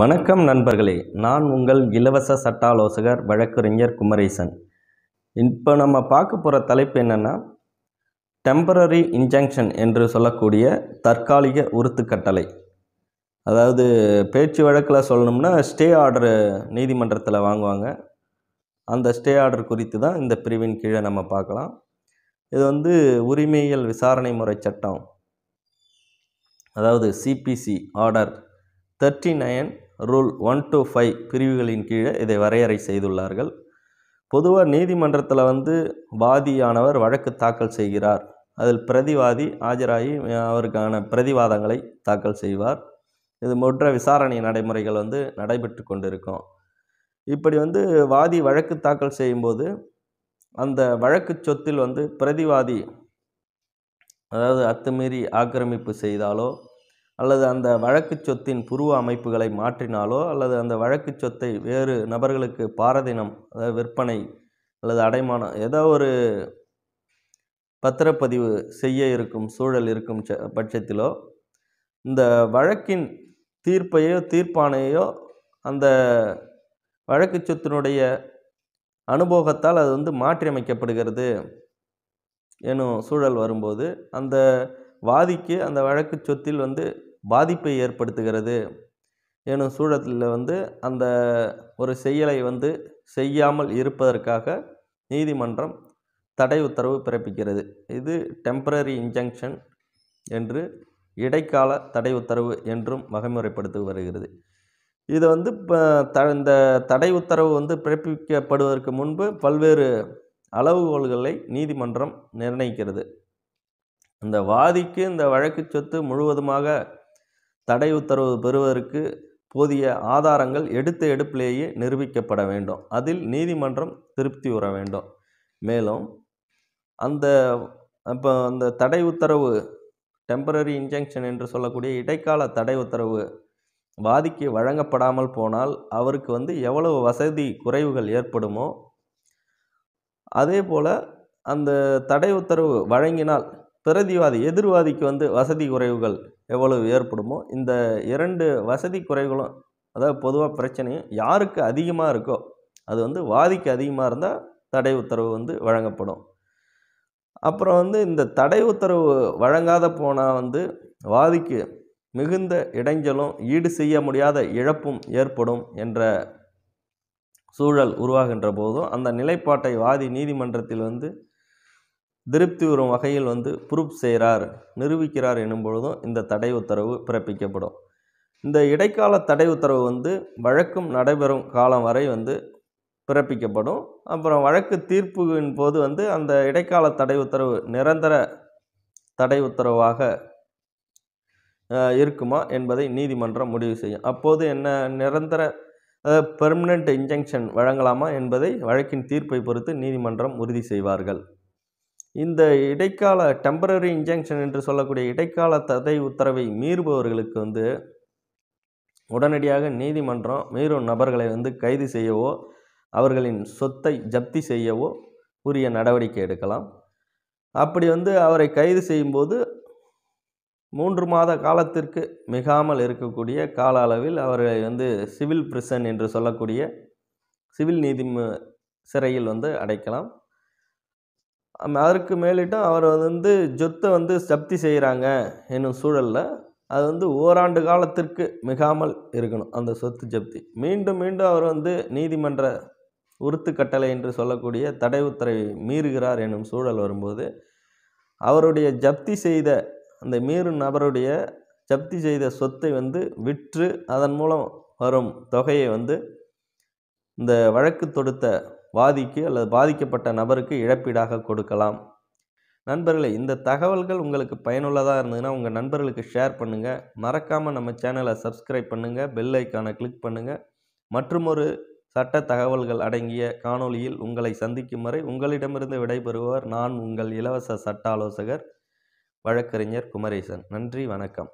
வணக்கம் நண்பர்களே நான் உங்கள் இலவச சட்டாலோசகர் வழக்கறிஞர் குமரேசன் இப்போ நம்ம பார்க்க போகிற தலைப்பு என்னென்னா டெம்பரரி இன்ஜங்ஷன் என்று சொல்லக்கூடிய தற்காலிக உறுத்து கட்டளை அதாவது பேச்சு வழக்கில் சொல்லணும்னா ஸ்டே ஆர்டர் நீதிமன்றத்தில் வாங்குவாங்க அந்த ஸ்டே ஆர்டர் குறித்து தான் இந்த பிரிவின் கீழே நம்ம பார்க்கலாம் இது வந்து உரிமையியல் விசாரணை முறை சட்டம் அதாவது CPC order thirty nine rule one to five பிரிவுகளின் கீழே இதை வரையறை செய்துள்ளார்கள் பொதுவாக நீதிமன்றத்தில் வந்து வாதியானவர் வழக்கு தாக்கல் செய்கிறார் அதில் பிரதிவாதி ஆஜராகி அவருக்கான பிரதிவாதங்களை தாக்கல் செய்வார் இது போன்ற விசாரணை நடைமுறைகள் வந்து நடைபெற்று கொண்டிருக்கும் இப்படி வந்து வாதி வழக்கு தாக்கல் செய்யும்போது அந்த வழக்கு சொத்தில் வந்து பிரதிவாதி அதாவது அத்துமீறி ஆக்கிரமிப்பு செய்தாலோ அல்லது அந்த வழக்கு சொத்தின் புருவ அமைப்புகளை மாற்றினாலோ அல்லது அந்த வழக்கு சொத்தை வேறு நபர்களுக்கு பாரதினம் அதாவது விற்பனை அல்லது அடைமானம் ஏதோ ஒரு பத்திரப்பதிவு செய்ய இருக்கும் சூழல் இருக்கும் பட்சத்திலோ இந்த வழக்கின் தீர்ப்பையோ தீர்ப்பானையோ அந்த வழக்கு சொத்தினுடைய அனுபவத்தால் அது வந்து மாற்றியமைக்கப்படுகிறது எனும் சூழல் வரும்போது அந்த வாதிக்கு அந்த வழக்கு சொத்தில் வந்து பாதிப்பை ஏற்படுத்துகிறது எனும் சூழலில் வந்து அந்த ஒரு செயலை வந்து செய்யாமல் இருப்பதற்காக நீதிமன்றம் தடை உத்தரவு பிறப்பிக்கிறது இது டெம்பரரி இன்ஜங்ஷன் என்று இடைக்கால தடை உத்தரவு என்றும் வகைமுறைப்படுத்தி வருகிறது இது வந்து இப்போ த இந்த தடை உத்தரவு வந்து பிறப்பிக்கப்படுவதற்கு முன்பு பல்வேறு அளவுகோல்களை நீதிமன்றம் நிர்ணயிக்கிறது இந்த வாதிக்கு இந்த வழக்கு சொத்து முழுவதுமாக தடை உத்தரவு பெறுவதற்கு போதிய ஆதாரங்கள் எடுத்த எடுப்பிலேயே நிரூபிக்கப்பட வேண்டும் அதில் நீதிமன்றம் திருப்தி உற வேண்டும் மேலும் அந்த இப்போ அந்த தடை உத்தரவு டெம்பரரி இன்ஜெக்ஷன் என்று சொல்லக்கூடிய இடைக்கால தடை உத்தரவு வாதிக்கு வழங்கப்படாமல் போனால் அவருக்கு வந்து எவ்வளவு வசதி குறைவுகள் ஏற்படுமோ அதே போல் அந்த தடை உத்தரவு வழங்கினால் பிரதிவாதி எதிர்வாதிக்கு வந்து வசதி குறைவுகள் எவ்வளவு ஏற்படுமோ இந்த இரண்டு வசதி குறைகளும் அதாவது பொதுவாக பிரச்சனையும் யாருக்கு அதிகமாக இருக்கோ அது வந்து வாதிக்கு அதிகமாக இருந்தால் தடை உத்தரவு வந்து வழங்கப்படும் அப்புறம் வந்து இந்த தடை உத்தரவு வழங்காத போனால் வந்து வாதிக்கு மிகுந்த இடைஞ்சலும் ஈடு செய்ய முடியாத இழப்பும் ஏற்படும் என்ற சூழல் உருவாகின்ற போதும் அந்த நிலைப்பாட்டை வாதி நீதிமன்றத்தில் வந்து திருப்தி வரும் வகையில் வந்து ப்ரூஃப் செய்கிறார் நிரூபிக்கிறார் எனும் பொழுதும் இந்த தடை உத்தரவு பிறப்பிக்கப்படும் இந்த இடைக்கால தடை உத்தரவு வந்து வழக்கம் நடைபெறும் காலம் வரை வந்து பிறப்பிக்கப்படும் அப்புறம் வழக்கு தீர்ப்புவின் போது வந்து அந்த இடைக்கால தடை உத்தரவு நிரந்தர தடை உத்தரவாக இருக்குமா என்பதை நீதிமன்றம் முடிவு செய்யும் அப்போது என்ன நிரந்தர பெர்மனண்ட் இன்ஜெக்ஷன் வழங்கலாமா என்பதை வழக்கின் தீர்ப்பை பொறுத்து நீதிமன்றம் உறுதி செய்வார்கள் இந்த இடைக்கால டெம்பரரி இன்ஜெக்ஷன் என்று சொல்லக்கூடிய இடைக்கால தடை உத்தரவை மீறுபவர்களுக்கு வந்து உடனடியாக நீதிமன்றம் மீறும் நபர்களை வந்து கைது செய்யவோ அவர்களின் சொத்தை ஜப்தி செய்யவோ உரிய நடவடிக்கை எடுக்கலாம் அப்படி வந்து அவரை கைது செய்யும்போது மூன்று மாத காலத்திற்கு மிகாமல் இருக்கக்கூடிய கால அளவில் அவரை வந்து சிவில் பிரிசன் என்று சொல்லக்கூடிய சிவில் நீதி சிறையில் வந்து அடைக்கலாம் அதற்கு மேலிட்டும் அவர் வந்து ஜொத்தை வந்து ஜப்தி செய்கிறாங்க என்னும் சூழலில் அது வந்து ஓராண்டு காலத்திற்கு மிகாமல் இருக்கணும் அந்த சொத்து ஜப்தி மீண்டும் மீண்டும் அவர் வந்து நீதிமன்ற உறுத்து கட்டளை என்று சொல்லக்கூடிய தடை உத்தரவை மீறுகிறார் என்னும் சூழல் வரும்போது அவருடைய ஜப்தி செய்த அந்த மீறும் நபருடைய ஜப்தி செய்த சொத்தை வந்து விற்று அதன் மூலம் வரும் தொகையை வந்து இந்த வழக்கு தொடுத்த வாதிக்கு அல்லது பாதிக்கப்பட்ட நபருக்கு இழப்பீடாக கொடுக்கலாம் நண்பர்களே இந்த தகவல்கள் உங்களுக்கு பயனுள்ளதாக இருந்ததுன்னா உங்கள் நண்பர்களுக்கு ஷேர் பண்ணுங்கள் மறக்காமல் நம்ம சேனலை சப்ஸ்கிரைப் பண்ணுங்கள் பெல் ஐக்கானை கிளிக் பண்ணுங்கள் மற்றுமொரு சட்ட தகவல்கள் அடங்கிய காணொளியில் உங்களை சந்திக்கும் வரை உங்களிடமிருந்து விடைபெறுபவர் நான் உங்கள் இலவச சட்ட ஆலோசகர் வழக்கறிஞர் குமரேசன் நன்றி வணக்கம்